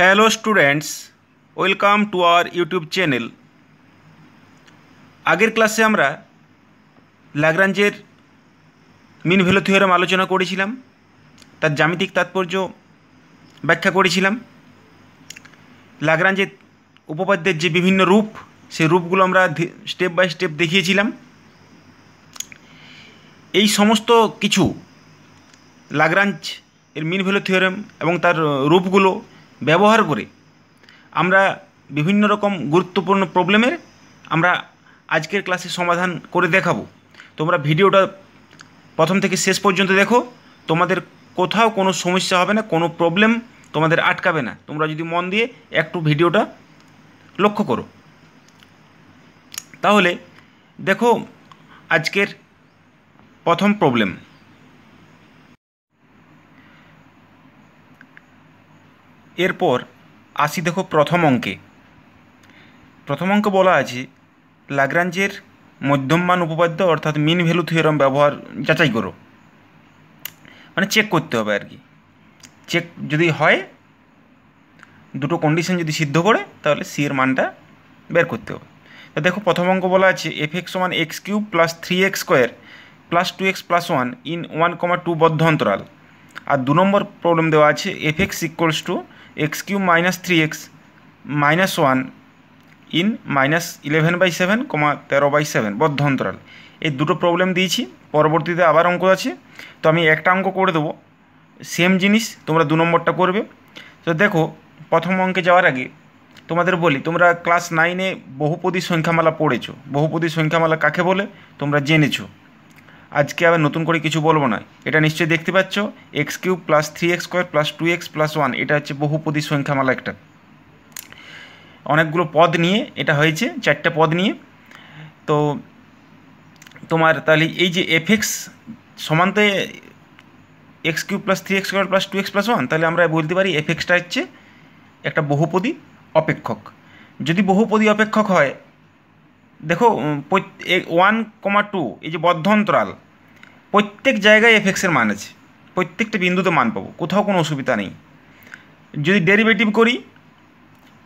hello students welcome to our YouTube channel আগের ক্লাসে আমরা ল্যাগ্রাঞ্জের মিন ভ্যালু থিওরাম আলোচনা করেছিলাম তার জ্যামিতিক তাৎপর্য ব্যাখ্যা করেছিলাম ল্যাগ্রাঞ্জের উপপাদ্যের যে বিভিন্ন রূপ সেই রূপগুলো আমরা স্টেপ বাই স্টেপ দেখিয়েছিলাম এই সমস্ত কিছু ল্যাগ্রাঞ্জ এর মিন ভ্যালু থিওরাম এবং তার রূপগুলো ব্যবহার করে আমরা বিভিন্ন রকম গুরুত্বপূর্ণ প্রবলেমের আমরা আজকের ক্লাসে সমাধান করে দেখাবো তোমরা ভিডিওটা প্রথম থেকে শেষ পর্যন্ত দেখো তোমাদের কোথাও কোনো সমস্যা হবে না কোনো প্রবলেম তোমাদের আটকাবে না তোমরা যদি মন দিয়ে একটু ভিডিওটা লক্ষ্য করো তাহলে দেখো আজকের প্রথম প্রবলেম এরপর আসি দেখো প্রথম অঙ্কে প্রথম অঙ্ক বলা আছে মধ্যম মান উপপাদ্য অর্থাৎ মিন ভ্যালু থিওরাম ব্যবহার যাচাই করো মানে চেক করতে হবে আর কি চেক যদি হয় দুটো কন্ডিশন যদি সিদ্ধ করে তাহলে সি এর মানটা বের করতে হবে তো দেখো প্রথম অঙ্ক বলা আছে এফ এক্স সমান x cube plus three x square plus two x plus one in one comma two বদ্ধ অন্তরাল আর দু নম্বর প্রবলেম দেওয়া আছে f x equals two x cube minus three x minus one in minus eleven by seven comma তেরো by seven বদ্ধন্তরাল এই দুটো প্রবলেম দিয়েছি পরবর্তীতে আবার অঙ্ক আছে তো আমি একটা অঙ্ক করে দেবো সেম জিনিস তোমরা দু নম্বরটা করবে তো দেখো প্রথম অঙ্কে যাওয়ার আগে তোমাদের বলি তোমরা ক্লাস নাইনে বহুপদী সংখ্যামালা পড়েছো বহুপদী সংখ্যামালা কাকে বলে তোমরা জেনেছো আজকে আবার নতুন করে কিছু বলবো না এটা নিশ্চয়ই দেখতে পাচ্ছ x cube plus three x square plus two x plus one এটা হচ্ছে বহুপদী সংখ্যামালা একটা অনেকগুলো পদ নিয়ে এটা হয়েছে চারটা পদ নিয়ে তো তোমার তাহলে এই যে এফ এক্স সমান x cube plus three x square plus two x plus one তাহলে আমরা বলতে পারি এফ এক্সটা হচ্ছে একটা বহুপদী অপেক্ষক যদি বহুপদী অপেক্ষক হয় দেখো ওয়ান কমা টু এই যে বদ্ধ অন্তরাল প্রত্যেক জায়গায় এফ মান আছে প্রত্যেকটা বিন্দুতে মান পাবো কোথাও কোনো অসুবিধা নেই যদি ডেরিভেটিভ করি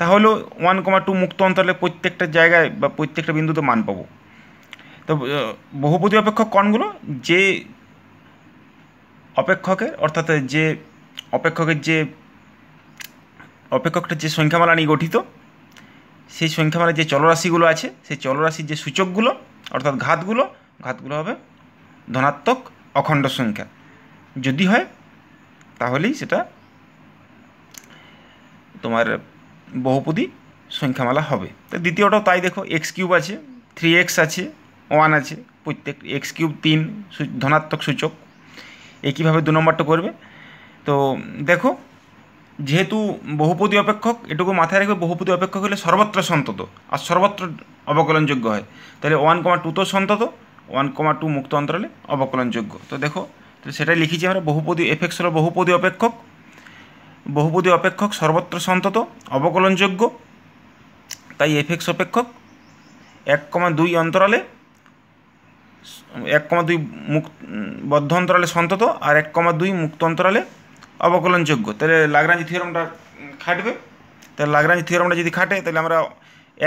তাহলেও ওয়ান কমা টু মুক্ত অন্তরালে প্রত্যেকটা জায়গায় বা প্রত্যেকটা বিন্দুতে মান পাবো তো বহুপতি অপেক্ষক কণগুলো যে অপেক্ষকের অর্থাৎ যে অপেক্ষকের যে অপেক্ষকটা যে সংখ্যামালা নিয়ে গঠিত সেই সংখ্যা সংখ্যামালা মানে যে চলরাশিগুলো আছে সেই চলরাশির যে সূচকগুলো অর্থাৎ ঘাতগুলো ঘাতগুলো হবে ধনাত্মক অখণ্ড সংখ্যা যদি হয় তাহলেই সেটা তোমার বহুপদী সংখ্যামালা হবে তো দ্বিতীয়টাও তাই দেখো এক্স কিউব আছে থ্রি এক্স আছে ওয়ান আছে প্রত্যেক এক্স কিউব তিন ধনাত্মক সূচক একইভাবে দু নম্বরটা করবে তো দেখো যেহেতু বহুপদী অপেক্ষক এটুকু মাথায় রাখবে বহুপদী অপেক্ষক হলে সর্বত্র সন্তত আর সর্বত্র অবকলনযোগ্য হয় তাহলে ওয়ান কমা টু তো সন্তত ওয়ান কমা টু মুক্ত অন্তরালে অবকলনযোগ্য তো দেখো সেটাই লিখেছি আমরা বহুপদী এফেক্স হলো বহুপদী অপেক্ষক বহুপদী অপেক্ষক সর্বত্র সন্তত অবকলনযোগ্য তাই এফেক্স অপেক্ষক এক কমা দুই অন্তরালে এক কমা দুই মুক্ত বদ্ধ অন্তরালে সন্তত আর এক কমা দুই মুক্ত অন্তরালে অবকলনযোগ্য তাহলে লাগরাঞ্জ থিওরামটা খাটবে তাহলে লাগরাঞ্জ থিওরামটা যদি খাটে তাহলে আমরা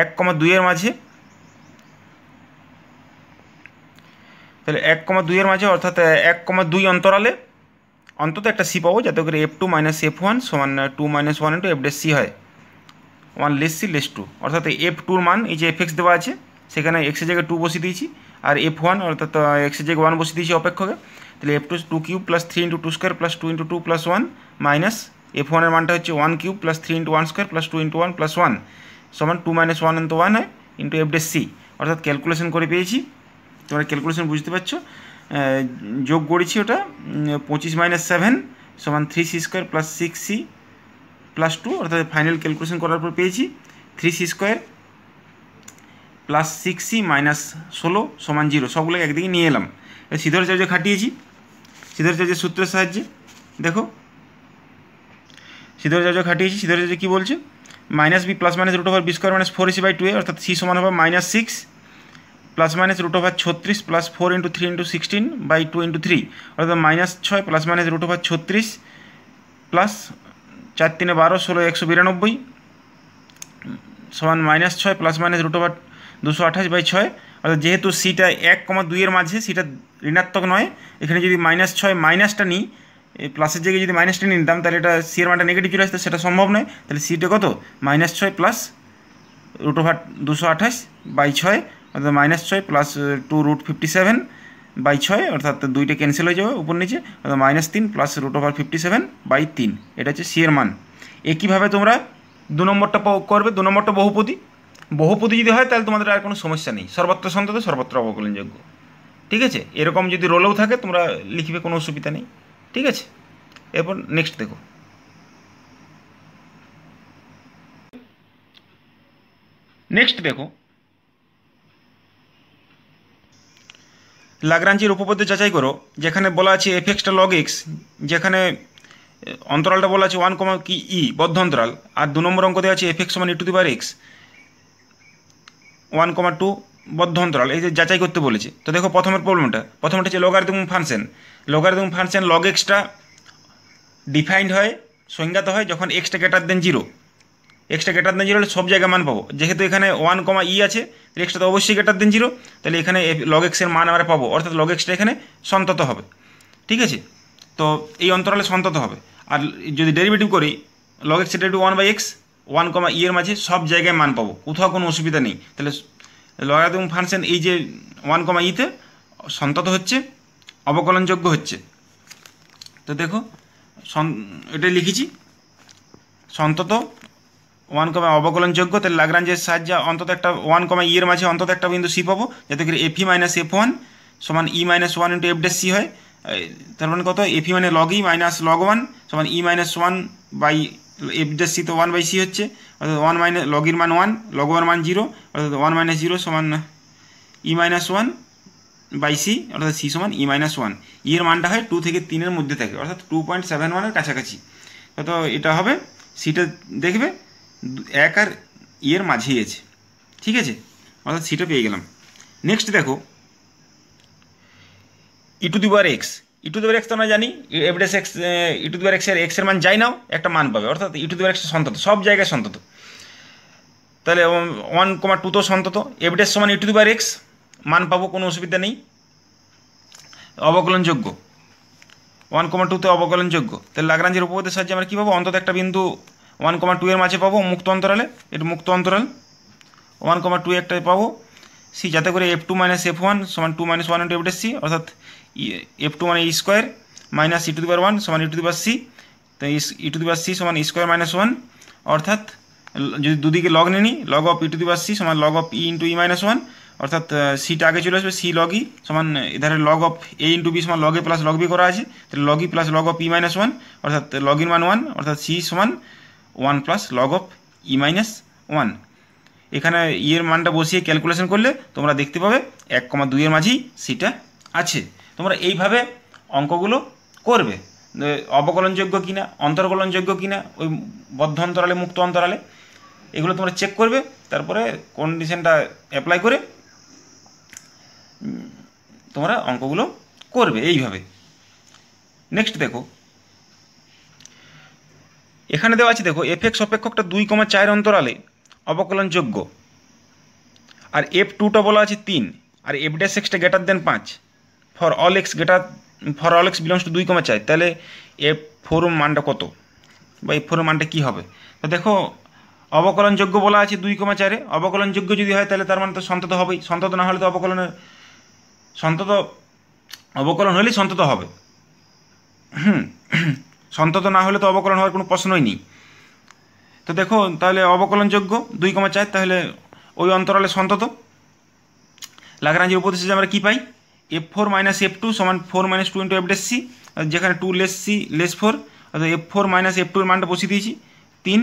এক কমা দুইয়ের মাঝে তাহলে এক কমা দুইয়ের মাঝে অর্থাৎ এক কমা দুই অন্তরালে অন্তত একটা সি পাবো যাতে করে f two minus f one সমান two minus one into f dash c হয় one less c less two অর্থাৎ এফ টুর মান এই যে এফ এক্স দেওয়া আছে সেখানে এক্সের জায়গায় টু বসিয়ে দিয়েছি আর এফ ওয়ান অর্থাৎ এক্সের জায়গায় ওয়ান বসিয়ে দিয়েছি অপেক্ষকে তাহলে f two two cube plus three into two square plus two into two plus one minus f ওয়ানের মানটা হচ্ছে one cube plus three into one square plus two into one plus one সমান two minus one into one হয় into f dash c অর্থাৎ calculation করে পেয়েছি তোমরা calculation বুঝতে পারছো যোগ করেছি ওটা পঁচিশ মাইনাস সেভেন সমান three c square plus six c plus two অর্থাৎ ফাইনাল ক্যালকুলেশন করার পর পেয়েছি three c square plus six c minus ষোলো সমান জিরো সবগুলোকে একদিকে নিয়ে এলাম সিধর চার্জে খাটিয়েছি সিদ্ধরাচার্যের সূত্রের সাহায্যে দেখো সিদ্ধরাচার্য খাটিয়েছি সিদ্ধরাচার্য কী বলছে minus b plus minus root over b square minus four ac by two a অর্থাৎ সি সমান হবে minus six plus minus root over ছত্রিশ plus four into three into sixteen by two into three অর্থাৎ minus ছয় plus minus root over ছত্রিশ plus চার তিনে বারো ষোলো একশো বিরানব্বই সমান মাইনাস ছয় প্লাস মাইনাস রুট ওভার দুশো আঠাশ বাই ছয় অর্থাৎ যেহেতু সিটা এক কমা দুইয়ের মাঝে সিটা ঋণাত্মক নয় এখানে যদি মাইনাস ছয় মাইনাসটা নিই প্লাসের জায়গায় যদি মাইনাসটা নিয়ে নিতাম তাহলে এটা সি এর মানটা নেগেটিভ চলে আসতো সেটা সম্ভব নয় তাহলে সিটা কত মাইনাস ছয় প্লাস রুট ওভার দুশো আঠাশ বাই ছয় অর্থাৎ মাইনাস ছয় plus two root fifty seven by ছয় অর্থাৎ দুইটা ক্যান্সেল হয়ে যাবে উপর নিচে অর্থাৎ মাইনাস তিন plus root over fifty seven by তিন এটা হচ্ছে সি এর মান একইভাবে তোমরা দু নম্বরটা করবে দু নম্বরটা বহুপতি বহুপদী যদি হয় তাহলে তোমাদের আর কোনো সমস্যা নেই সর্বত্র সন্তত সর্বত্র অবকলনযোগ্য ঠিক আছে এরকম যদি রোলেও থাকে তোমরা লিখবে কোনো অসুবিধা নেই ঠিক আছে এরপর নেক্সট দেখো নেক্সট দেখো লাগরাঞ্চির উপপদ্য যাচাই করো যেখানে বলা আছে এফ এক্সটা লগ এক্স যেখানে অন্তরালটা বলা আছে ওয়ান কমা কি ই e, বদ্ধ অন্তরাল আর দু নম্বর অঙ্ক দেওয়া আছে এফ এক্স সমান e to the bar x one comma two বদ্ধ অন্তরাল এই যে যাচাই করতে বলেছে তো দেখো প্রথমের প্রবলেমটা প্রথমটা হচ্ছে logarithm function logarithm function log এক্সটা ডিফাইন্ড হয় সংজ্ঞাত হয় যখন এক্সটা গ্রেটার দেন জিরো এক্সটা গ্রেটার দেন জিরো হলে সব জায়গায় মান পাবো যেহেতু এখানে ওয়ান কমা ই আছে তাহলে এক্সটা তো অবশ্যই গ্রেটার দেন জিরো তাহলে এখানে লগ এক্সের মান আমরা পাবো অর্থাৎ লগ এক্সটা এখানে সন্তত হবে ঠিক আছে তো এই অন্তরালে সন্তত হবে আর যদি ডেরিভেটিভ করি log x derivative one by x one comma ইয়ের মাঝে সব জায়গায় মান পাবো কোথাও কোনো অসুবিধা নেই তাহলে লগারিদম ফাংশন এই যে ওয়ান কমা ইতে সন্তত হচ্ছে অবকলনযোগ্য হচ্ছে তো দেখো এটাই লিখেছি সন্তত ওয়ান কমা অবকলনযোগ্য তাহলে লাগরাঞ্জের সাহায্যে অন্তত একটা ওয়ান কমা ইয়ের মাঝে অন্তত একটা বিন্দু সি পাবো যাতে করে এফি মাইনাস এফ ওয়ান সমান e minus one into f dash c হয় তার মানে কত এফি e মানে log e minus log one সমান e minus one by f dash c তো ওয়ান বাই সি হচ্ছে অর্থাৎ ওয়ান মাইনাস লগির মান ওয়ান লগ ওয়ান মান জিরো অর্থাৎ ওয়ান মাইনাস জিরো সমান e minus one by c অর্থাৎ সি সমান ই মাইনাস ওয়ান ই এর মানটা হয় টু থেকে তিনের মধ্যে থাকে অর্থাৎ টু পয়েন্ট সেভেন ওয়ানের কাছাকাছি তো এটা হবে সিটা দেখবে এক আর ই e এর মাঝেই আছে ঠিক আছে অর্থাৎ সিটা পেয়ে গেলাম নেক্সট দেখো e to the power x e to x তো আমরা জানি এভিডেন্স এক্স ই টু দেবার এক্সের এক্সের মান যাই নাও একটা মান পাবে অর্থাৎ ই টু দেবার এক্সের সন্তত সব জায়গায় সন্তত তাহলে ওয়ান কমা টু তো সন্তত এভিডেন্স সমান ই টু দেবার এক্স মান পাবো কোনো অসুবিধা নেই অবকলনযোগ্য ওয়ান কমা টুতে অবকলনযোগ্য তাহলে লাগ্রাঞ্জের উপপাদ্যের সাহায্যে আমরা কী পাবো অন্তত একটা বিন্দু ওয়ান কমা টু এর মাঝে পাবো মুক্ত অন্তরালে এটা মুক্ত অন্তরাল ওয়ান কমা টু একটা পাবো সি যাতে করে f two minus f one সমান two minus one into f c অর্থাৎ এফ টু মানে e square minus e to the power one সমান e to the power C তো ই টু দি পাওয়ার সি সমান ই square minus one অর্থাৎ যদি দুদিকে log নিয়ে নিই log of e to the power c সমান log of e into e minus one অর্থাৎ সিটা আগে চলে আসবে সি লগ ই সমান এধারে log of a into b সমান log a plus log b করা আছে তাহলে log e plus log of e minus one অর্থাৎ লগ ইন ওয়ান ওয়ান অর্থাৎ সি সমান one plus log of e minus one এখানে ইয়ের e মানটা বসিয়ে ক্যালকুলেশন করলে তোমরা দেখতে পাবে এক কমা দুইয়ের মাঝেই সিটা আছে তোমরা এইভাবে অঙ্কগুলো করবে অবকলনযোগ্য কিনা অন্তর্কলনযোগ্য কিনা ওই বদ্ধ অন্তরালে মুক্ত অন্তরালে এগুলো তোমরা চেক করবে তারপরে কন্ডিশনটা অ্যাপ্লাই করে তোমরা অঙ্কগুলো করবে এইভাবে নেক্সট দেখো এখানে দেওয়া আছে দেখো এফএক্স অপেক্ষকটা দুই কমা চার অন্তরালে অবকলনযোগ্য আর এফ টুটা বলা আছে তিন আর এফ ডে সিক্সটা গ্রেটার দেন পাঁচ for all x greater for all x belongs to দুই কমা চাই তাহলে এ ফোর মানটা কত বা এ ফোর মানটা কী হবে তো দেখো অবকলনযোগ্য বলা আছে দুই কমা চারে অবকলনযোগ্য যদি হয় তাহলে তার মানে তো সন্তত হবেই সন্তত না হলে তো অবকলনের সন্তত অবকলন হলেই সন্তত হবে হুম সন্তত না হলে তো অবকলন হওয়ার কোনো প্রশ্নই নেই তো দেখো তাহলে অবকলনযোগ্য দুই কমা চায় তাহলে ওই অন্তরালে সন্তত লাগরাঞ্জির উপদেশে আমরা কী পাই f four minus f two সমান four minus two into f dash c যেখানে two less c less four অর্থাৎ এফ ফোর মাইনাস এফ টুর মানটা বসিয়ে দিয়েছি তিন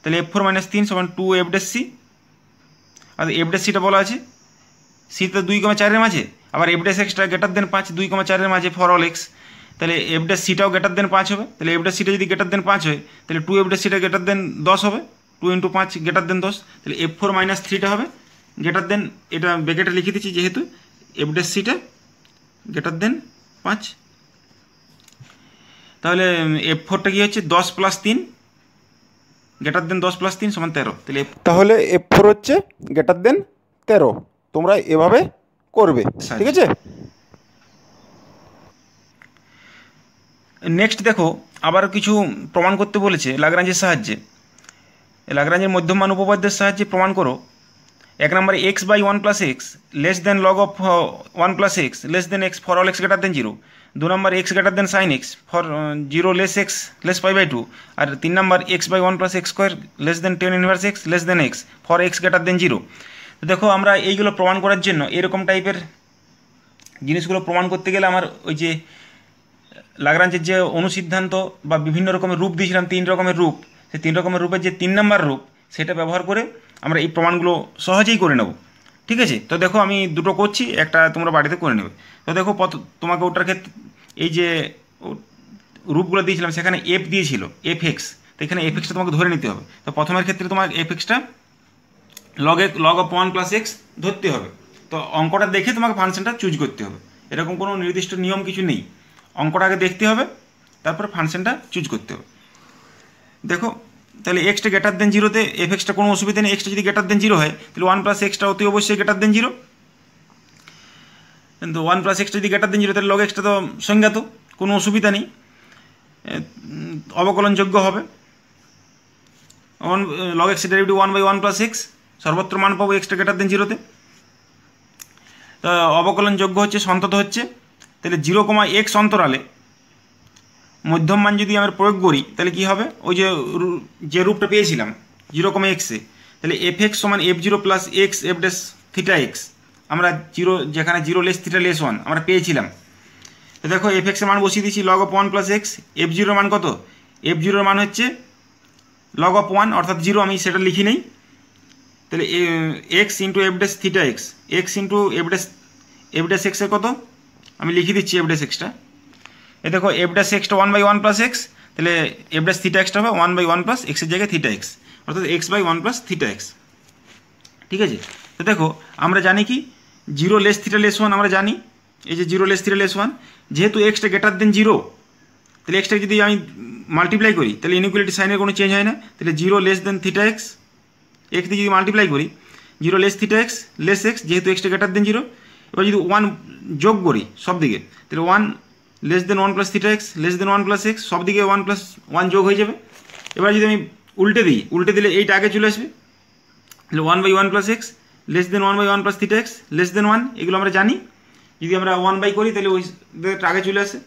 তাহলে এফ ফোর মাইনাস তিন সমান টু এফ ডেস সি আর এফ ডেস সিটা বলা আছে সি তো দুই কমা চারের মাঝে আবার F dash extra greater than পাঁচ দুই কমা চারের মাঝে ফর অল এক্স তাহলে এফ ডেস সিটাও গেটার দেন পাঁচ হবে তাহলে এফ ডেস সিটা যদি গেটার দেন পাঁচ হয় তাহলে টু এফ ডেস সিটা গেটার দেন দশ হবে টু ইন্টু পাঁচ গেটার দেন দশ তাহলে এফ ফোর মাইনাস থ্রিটা হবে গেটার দেন এটা ব্যাকেটে লিখে দিচ্ছি যেহেতু এফডের সিটে গেটার দেন পাঁচ তাহলে এফ ফোরটা কী হচ্ছে দশ প্লাস তিন গেটার দেন দশ প্লাস তিন সমান তেরো তাহলে তাহলে এফ ফোর হচ্ছে গেটার দেন তেরো তোমরা এভাবে করবে ঠিক আছে নেক্সট দেখো আবার কিছু প্রমাণ করতে বলেছে লাগরাঞ্জের সাহায্যে লাগরাঞ্জের মধ্যমান উপপাদ্যের সাহায্যে প্রমাণ করো এক নম্বরে x by one plus x less than log of one plus x less than x for all x greater than zero দু নম্বর x greater than sine x for zero less x less phi by two আর তিন নম্বর x by one plus x square less than ten inverse x less than x for x greater than zero দেখো আমরা এইগুলো প্রমাণ করার জন্য এরকম টাইপের জিনিসগুলো প্রমাণ করতে গেলে আমার ওই যে লাগরাঞ্চের যে অনুসিদ্ধান্ত বা বিভিন্ন রকমের রূপ দিয়েছিলাম তিন রকমের রূপ সেই তিন রকমের রূপের যে তিন নম্বর রূপ সেটা ব্যবহার করে আমরা এই প্রমাণগুলো সহজেই করে নেব ঠিক আছে তো দেখো আমি দুটো করছি একটা তোমরা বাড়িতে করে নেবে তো দেখো পথ তোমাকে ওটার ক্ষেত্রে এই যে রূপগুলো দিয়েছিলাম সেখানে এফ দিয়েছিল এফ এক্স তো এখানে এফ এক্সটা তোমাকে ধরে নিতে হবে তো প্রথমের ক্ষেত্রে তোমার এফ এক্সটা লগ এক log of one plus x ধরতে হবে তো অঙ্কটা দেখে তোমাকে ফাংশনটা চুজ করতে হবে এরকম কোনো নির্দিষ্ট নিয়ম কিছু নেই অঙ্কটা আগে দেখতে হবে তারপরে ফাংশনটা চুজ করতে হবে দেখো তাহলে এক্সটা গ্রেটার দেন জিরোতে এফ এক্সটা কোনো অসুবিধা নেই এক্সটা যদি গ্রেটার দেন জিরো হয় তাহলে ওয়ান প্লাস এক্সটা অতি অবশ্যই গ্রেটার দেন জিরো কিন্তু ওয়ান প্লাস এক্সটা যদি গ্রেটার দেন জিরো তাহলে লগ এক্সটা তো সংজ্ঞাত কোনো অসুবিধা নেই অবকলনযোগ্য হবে one log x derivative one by one plus x সর্বত্র মান পাবো এক্সটা গ্রেটার দেন জিরোতে অবকলনযোগ্য হচ্ছে সন্তত হচ্ছে তাহলে জিরো কমা এক্স অন্তরালে মধ্যম মান যদি আমরা প্রয়োগ করি তাহলে কি হবে ওই যে যে রূপটা পেয়েছিলাম জিরো কমে এক্সে তাহলে এফ এক্স সমান f zero plus x f dash theta x আমরা জিরো যেখানে zero less theta less one আমরা পেয়েছিলাম তো দেখো এফ এক্সের মান বসিয়ে দিচ্ছি log of one plus x f জিরোর মান কত এফ জিরোর মান হচ্ছে লগ অফ ওয়ান অর্থাৎ জিরো আমি সেটা লিখি নেই তাহলে x into f dash theta x x into f dash f dash এক্সের কত আমি লিখে দিচ্ছি এফ ডেস এক্সটা এ দেখো এফ ড্যাশ এক্সটা one by one plus x তাহলে এফ ড্যাশ থিটা এক্সটা হবে ওয়ান বাই ওয়ান প্লাস এক্সের জায়গায় থিটা এক্স অর্থাৎ x by one plus theta x ঠিক আছে তো দেখো আমরা জানি কি zero less theta less one আমরা জানি এই যে জিরো লেস থ্রিটা লেস ওয়ান যেহেতু এক্সটা গেটার দেন জিরো তাহলে এক্সটা যদি আমি মাল্টিপ্লাই করি তাহলে ইনিকুয়ালিটি সাইনের কোনো চেঞ্জ হয় না তাহলে zero less than theta x x দিয়ে যদি মাল্টিপ্লাই করি zero less theta x less x যেহেতু এক্সটা গেটার দেন জিরো এবার যদি ওয়ান যোগ করি সব দিকে তাহলে one less than one plus theta x less than one plus x সব দিকে ওয়ান প্লাস ওয়ান যোগ হয়ে যাবে এবার যদি আমি উল্টে দিই উল্টে দিলে এইটা আগে চলে আসবে তাহলে one by one plus x less than one by one plus theta x less than one এগুলো আমরা জানি যদি আমরা ওয়ান বাই করি তাহলে ওই আগে চলে আসে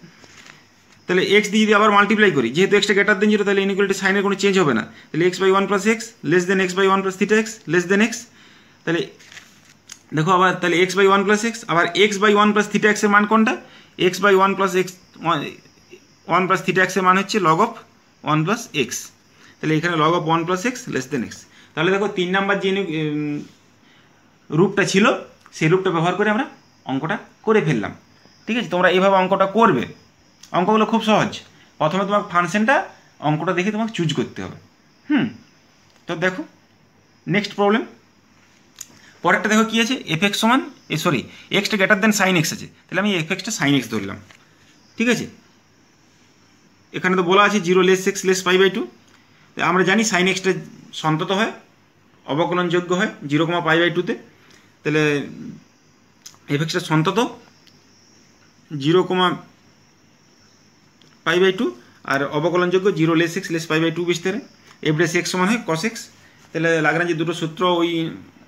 তাহলে এক্স দিয়ে যদি আবার মাল্টিপ্লাই করি যেহেতু এক্সটা গেটার দেন জিরো তাহলে ইনকুয়ালিটি সাইনের কোনো চেঞ্জ হবে না তাহলে x by one plus x less than x by one plus theta x less than x তাহলে দেখো আবার তাহলে x by one plus x আবার x by one plus theta এক্সের মান কোনটা x by one plus x one plus theta এক্সের মান হচ্ছে log of one plus x তাহলে এখানে log of one plus x less than x তাহলে দেখো তিন নাম্বার যে রূপটা ছিল সেই রূপটা ব্যবহার করে আমরা অঙ্কটা করে ফেললাম ঠিক আছে তোমরা এইভাবে অঙ্কটা করবে অঙ্কগুলো খুব সহজ প্রথমে তোমাকে ফাংশনটা অঙ্কটা দেখে তোমাকে চুজ করতে হবে হুম তো দেখো নেক্সট প্রবলেম পরেরটা দেখো কী আছে এফ এক্স সমান এ সরি এক্সটা গ্রেটার দেন সাইন এক্স আছে তাহলে আমি এফ এক্সটা সাইন এক্স ধরলাম ঠিক আছে এখানে তো বলা আছে zero less x less pi by two আমরা জানি সাইন এক্সটা সন্তত হয় অবকলনযোগ্য হয় জিরো কমা পাই বাই টুতে তাহলে এফ এক্সটা সন্তত zero comma pi by two আর অবকলনযোগ্য zero less x less pi by two বিস্তারে এফ ডেস এক্স সমান হয় কস এক্স তাহলে লাগলাম যে দুটো সূত্র ওই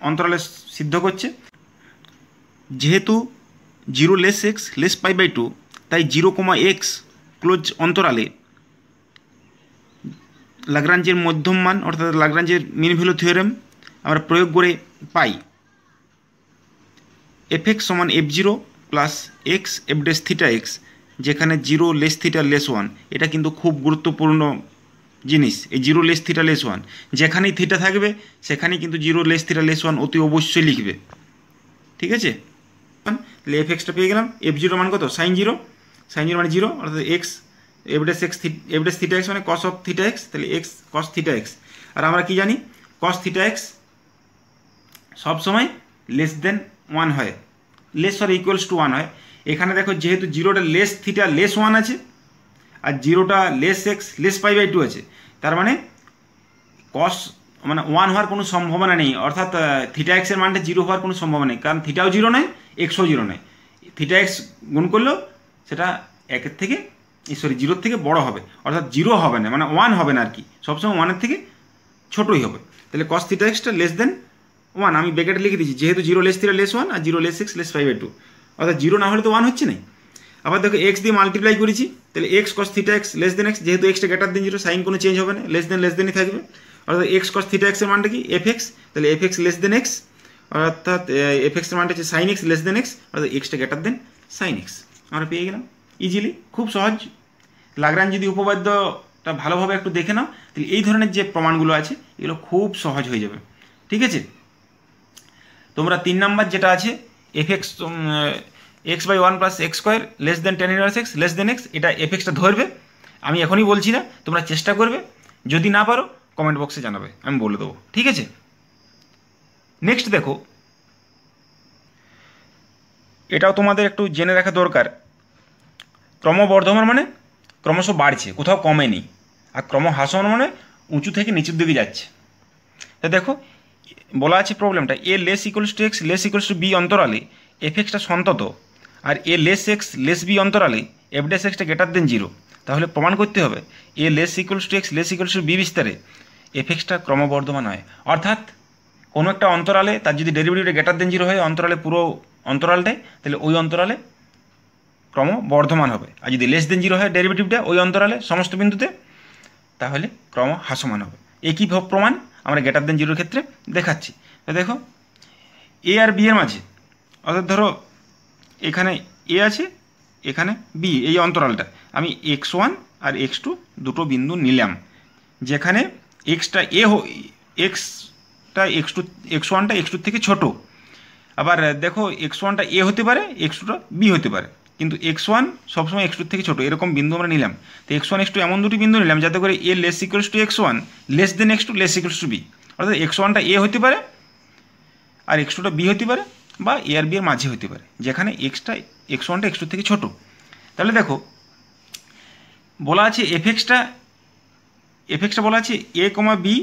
অন্তরালে সিদ্ধ করছে যেহেতু zero less x less pi by two তাই জিরো কমা এক্স ক্লোজ অন্তরালে লাগরাঞ্জের মধ্যম মান অর্থাৎ লাগরাঞ্জের মিন ভ্যালু থিওরেম আমরা প্রয়োগ করে পাই এফ এক্স সমান f zero plus x f dash theta x যেখানে zero less theta less one এটা কিন্তু খুব গুরুত্বপূর্ণ জিনিস এই zero less theta less one যেখানেই থিটা থাকবে সেখানেই কিন্তু zero less theta less one অতি অবশ্যই লিখবে ঠিক আছে তাহলে এফ এক্সটা পেয়ে গেলাম এফ জিরো মানে কত সাইন জিরো সাইন জিরো মানে জিরো অর্থাৎ এক্স এভিডেস এক্স এভিডেস থিটা এক্স মানে কস অফ থিটা এক্স তাহলে এক্স কস থিটা এক্স আর আমরা কি জানি কস থিটা এক্স সবসময় লেস দেন ওয়ান হয় less or equals to one হয় এখানে দেখো যেহেতু জিরোটা লেস থিটা লেস ওয়ান আছে আর জিরোটা less x less pi by two আছে তার মানে কস মানে ওয়ান হওয়ার কোনো সম্ভাবনা নেই অর্থাৎ থিটা এক্সের মানটা জিরো হওয়ার কোনো সম্ভাবনা নেই কারণ থিটাও জিরো নয় এক্সও জিরো নয় থিটা এক্স গুণ করলেও সেটা একের থেকে সরি জিরোর থেকে বড় হবে অর্থাৎ জিরো হবে না মানে ওয়ান হবে না আর কি সবসময় ওয়ানের থেকে ছোটোই হবে তাহলে কস থিটা এক্সটা লেস দেন ওয়ান আমি ব্যাকেটে লিখে দিচ্ছি যেহেতু zero less three less one আর zero less x less five a two অর্থাৎ জিরো না হলে তো ওয়ান হচ্ছে না আবার দেখো এক্স দিয়ে মাল্টিপ্লাই করেছি তাহলে x cos theta x less than x যেহেতু এক্সটা গ্রেটার দেন জিরো সাইন কোনো চেঞ্জ হবে না লেস দেন লেস দেনই থাকবে অর্থাৎ এক্স কস থিটা এক্সের মানটা কি এফ এক্স তাহলে f x less than x অর্থাৎ এফ এক্সের মানটা হচ্ছে sine x less than x অর্থাৎ এক্সটা গ্রেটার দেন সাইন এক্স আমরা পেয়ে গেলাম ইজিলি খুব সহজ লাগরান যদি উপপাদ্যটা ভালোভাবে একটু দেখে নাও তাহলে এই ধরনের যে প্রমাণগুলো আছে এগুলো খুব সহজ হয়ে যাবে ঠিক আছে তোমরা তিন নাম্বার যেটা আছে f x x by one plus x square less than ten inverse x less than x এটা এফেক্সটা ধরবে আমি এখনই বলছি না তোমরা চেষ্টা করবে যদি না পারো কমেন্ট বক্সে জানাবে আমি বলে দেবো ঠিক আছে নেক্সট দেখো এটাও তোমাদের একটু জেনে রাখা দরকার ক্রমবর্ধমান মানে ক্রমশ বাড়ছে কোথাও কমেনি আর ক্রম ক্রমহ্রাসমান মানে উঁচু থেকে নিচুর দিকে যাচ্ছে তা দেখো বলা আছে প্রবলেমটা a less equals two x less equals to b অন্তরালে এফ এক্সটা সন্তত আর a less x less b অন্তরালে এফ ডেস এক্সটা গ্রেটার দেন জিরো তাহলে প্রমাণ করতে হবে a less equals two x less equals to b বিস্তারে এফ এক্সটা ক্রমবর্ধমান হয় অর্থাৎ কোনো একটা অন্তরালে তার যদি ডেরিভেটিভটা গ্রেটার দেন জিরো হয় অন্তরালে পুরো অন্তরালটাই তাহলে ওই অন্তরালে ক্রম বর্ধমান হবে আর যদি লেস দেন জিরো হয় ডেরিভেটিভটা ওই অন্তরালে সমস্ত বিন্দুতে তাহলে ক্রম হ্রাসমান হবে একই প্রমাণ আমরা গ্রেটার দেন জিরোর ক্ষেত্রে দেখাচ্ছি তো দেখো এ আর বি এর মাঝে অর্থাৎ ধরো এখানে এ আছে এখানে বি এই অন্তরালটা আমি এক্স ওয়ান আর এক্স টু দুটো বিন্দু নিলাম যেখানে এক্সটা এ হো এক্সটা এক্স টু এক্স ওয়ানটা এক্স টুর থেকে ছোটো আবার দেখো এক্স ওয়ানটা এ হতে পারে এক্স টুটা বি হতে পারে কিন্তু এক্স ওয়ান সবসময় এক্স টুর থেকে ছোটো এরকম বিন্দু আমরা নিলাম তো এক্স ওয়ান এক্স টু এমন দুটি বিন্দু নিলাম যাতে করে a less equals two x one less than x two less equals to b অর্থাৎ এক্স ওয়ানটা এ হতে পারে আর এক্স টুটা বি হতে পারে বা এ আর বি এর মাঝে হতে পারে যেখানে এক্সটা এক্স ওয়ানটা এক্স টু থেকে ছোটো তাহলে দেখো বলা আছে এফেক্সটা এফেক্সটা বলা আছে এ কমা বি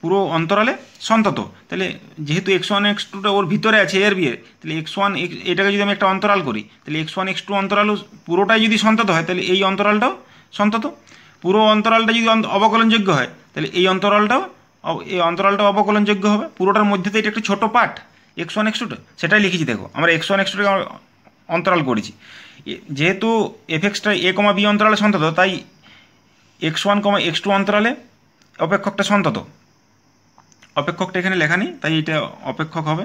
পুরো অন্তরালে সন্তত তাহলে যেহেতু এক্স ওয়ান এক্স টুটা ওর ভিতরে আছে এর তাহলে এক্স ওয়ান এটাকে যদি আমি একটা অন্তরাল করি তাহলে এক্স ওয়ান এক্স টু অন্তরালও পুরোটাই যদি সন্তত হয় তাহলে এই অন্তরালটাও সন্তত পুরো অন্তরালটা যদি অবকলনযোগ্য হয় তাহলে এই অন্তরালটাও এই অন্তরালটাও অবকলনযোগ্য হবে পুরোটার মধ্যে তো এটা একটা ছোটো part x one x two সেটাই লিখেছি দেখো আমরা এক্স ওয়ান এক্স টুটাকে অন্তরাল করেছি যেহেতু এফ এক্সটা এ কমা বি অন্তরালে সন্তত তাই x one comma x two অন্তরালে অপেক্ষকটা সন্তত অপেক্ষকটা এখানে লেখা নেই তাই এটা অপেক্ষক হবে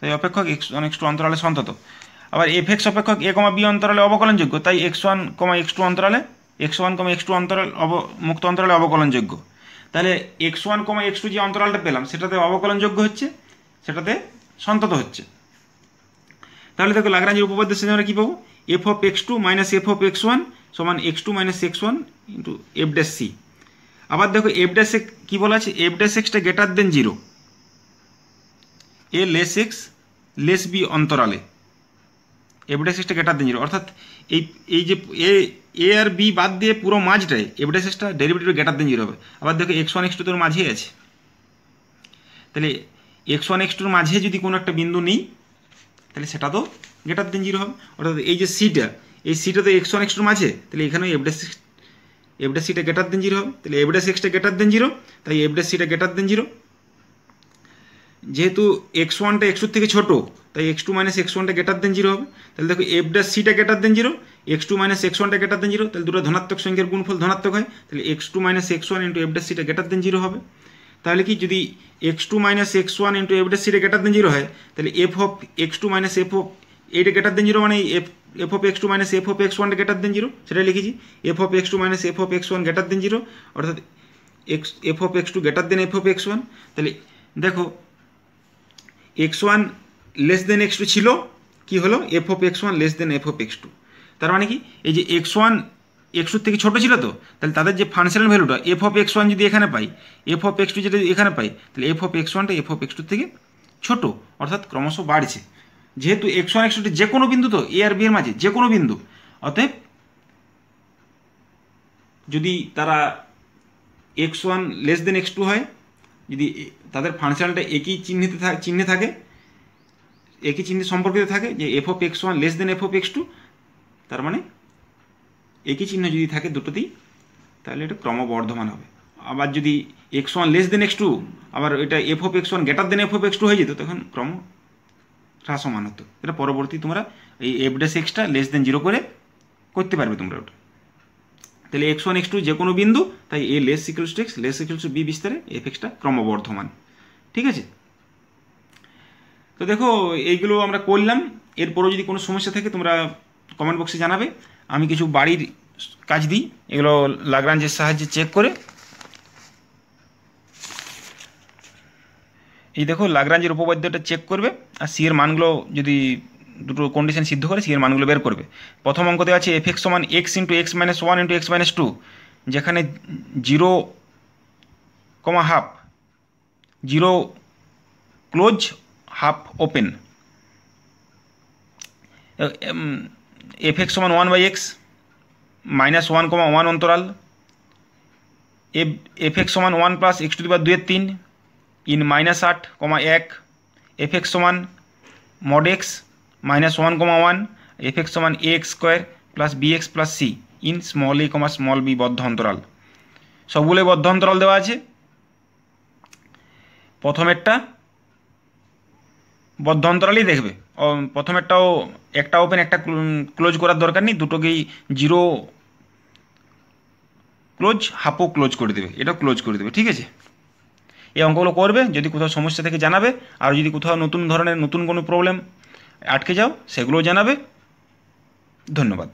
তাই অপেক্ষক এক্স ওয়ান এক্স টু অন্তরালে সন্তত আবার এফ এক্স অপেক্ষক এ কমা বি অন্তরালে অবকলনযোগ্য তাই x one comma x two অন্তরালে x one comma x two অন্তরাল অব মুক্ত অন্তরালে অবকলনযোগ্য তাহলে x one comma x two যে অন্তরালটা পেলাম সেটাতে অবকলনযোগ্য হচ্ছে সেটাতে সন্তত হচ্ছে তাহলে দেখো লাগ্রাঞ্জের উপপাদ্যের সেজন্য আমরা কী পাবো f of x two minus f of x one সমান x two minus x one into f dash c আবার দেখো এফ ড্যাস এক্স কী বলা আছে এফ ড্যাস এক্সটা greater than zero a less x less b অন্তরালে এভিডাইসিসটা গেটার দেন জিরো অর্থাৎ এই এই যে এ এ আর বি বাদ দিয়ে পুরো মাঝটায় এভিডাইসিসটা ডেরিভেটিভ গেটার দেন হবে আবার দেখো এক্স ওয়ান এক্স টু তোর মাঝেই আছে তাহলে এক্স ওয়ান এক্স টুর মাঝে যদি কোনো একটা বিন্দু নেই তাহলে সেটা তো গেটার দেন হবে অর্থাৎ এই যে সিটা এই সিটা তো এক্স ওয়ান এক্স টুর মাঝে তাহলে এখানেও এভিডাইসিস এভিডাইসিটা গেটার দেন জিরো হবে তাহলে এভিডাইস এক্সটা গেটার দেন জিরো তাই এভিডাইসিটা গেটার দেন জিরো যেহেতু x1 তে x2 থেকে ছোট তাই x2 - x1 তে গ্রেটার দন 0 হবে তাহলে দেখো f ডট c টা গ্রেটার দন 0 x2 - x1 তে গ্রেটার দন 0 তাহলে দুটো ধনাত্মক সংখ্যার গুণফল ধনাত্মক হবে তাহলে x2 - x1 * f dot c টা গ্রেটার দন 0 হবে তাহলে কি যদি x2 - x1 * f dot c রে গ্রেটার দন 0 হয় তাহলে f of x2 - f of a রে গ্রেটার দন 0 মানে f f of x2 - f of x1 greater than 0 সেটা লিখিছি f of x2 - f of x1 greater than 0 অর্থাৎ f of x2 greater than f of x1 তাহলে দেখো x one less than x two ছিল কী হলো f of x one less than f of x two তার মানে কি এই যে এক্স ওয়ান এক্স টুর থেকে ছোটো ছিল তো তাহলে তাদের যে ফাংশনাল ভ্যালুটা এফ অফ এক্স ওয়ান যদি এখানে পাই এফ অফ এক্স টু যদি এখানে পাই তাহলে এফ অফ এক্স ওয়ানটা এফ অফ এক্স টুর থেকে ছোটো অর্থাৎ ক্রমশ বাড়ছে যেহেতু এক্স ওয়ান এক্স টুটি যে কোনো বিন্দু তো এ আর বি এর মাঝে যে কোনো বিন্দু অতএব যদি তারা x one less than x two হয় যদি তাদের ফাংশনটা একই চিহ্নিত চিহ্নে থাকে একই চিহ্নে সম্পর্কিত থাকে যে f of x one less than f of x two তার মানে একই চিহ্ন যদি থাকে দুটোতেই তাহলে এটা ক্রমবর্ধমান হবে আবার যদি x one less than x two আবার এটা f of x one greater than f of x two হয়ে যেত তখন ক্রম হ্রাসমান হতো এটা পরবর্তী তোমরা এই এফ ডেস এক্সটা লেস দেন জিরো করে করতে পারবে তোমরা ওটা তাহলে এক্স ওয়ান এক্স টু যে কোনো বিন্দু তাই a less equals two x less equals to b বিস্তারে এফ এক্সটা ক্রমবর্ধমান ঠিক আছে তো দেখো এইগুলো আমরা করলাম এরপরও যদি কোনো সমস্যা থাকে তোমরা কমেন্ট বক্সে জানাবে আমি কিছু বাড়ির কাজ দিই এগুলো লাগরাঞ্জের সাহায্যে চেক করে এই দেখো লাগরাঞ্জের উপপাদ্যটা চেক করবে আর সি এর মানগুলো যদি দুটো কন্ডিশন সিদ্ধ করে সি এর মানগুলো বের করবে প্রথম অঙ্ক দেওয়া আছে এফ এক্স সমান x into x minus one into x minus two যেখানে zero comma half zero close half open f x সমান one by x minus one comma one অন্তরাল এফ এফ এক্স সমান ওয়ান প্লাস এক্স টু দিবার দুয়ের তিন in minus আট কমা এক এফ এক্স সমান mod x minus one comma one f x সমান a x square plus b x plus C in small a comma small b বদ্ধ অন্তরাল সবগুলোই বদ্ধ অন্তরাল দেওয়া আছে প্রথমেরটা বদ্ধ অন্তরালই দেখবে প্রথমেরটাও একটা ওপেন একটা ক্লোজ করার দরকার নেই দুটোকেই জিরো ক্লোজ হাফও ক্লোজ করে দেবে এটা ক্লোজ করে দেবে ঠিক আছে এই অঙ্কগুলো করবে যদি কোথাও সমস্যা থেকে জানাবে আর যদি কোথাও নতুন ধরনের নতুন কোনো প্রবলেম আটকে যাও সেগুলোও জানাবে ধন্যবাদ